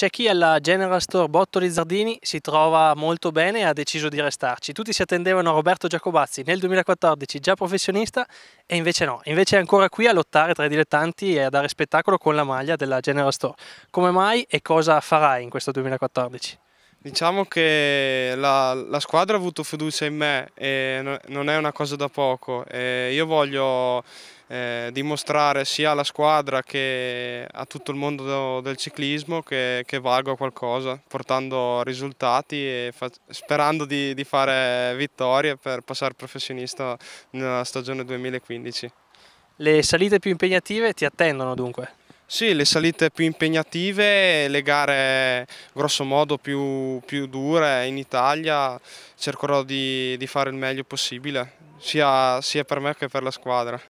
C'è chi alla General Store Bottoli Zardini si trova molto bene e ha deciso di restarci. Tutti si attendevano a Roberto Giacobazzi nel 2014 già professionista e invece no, invece è ancora qui a lottare tra i dilettanti e a dare spettacolo con la maglia della General Store. Come mai e cosa farai in questo 2014? Diciamo che la, la, squadra ha avuto fiducia in me e non è una cosa da poco. E io voglio eh, dimostrare sia alla squadra che a tutto il mondo del ciclismo che, che valgo a qualcosa, portando risultati e sperando di, di fare vittorie per passare professionista nella stagione 2015. Le salite più impegnative ti attendono dunque? Sì, le salite più impegnative, le gare grosso modo più, più dure in Italia, cercherò di, di, fare il meglio possibile, sia, sia per me che per la squadra.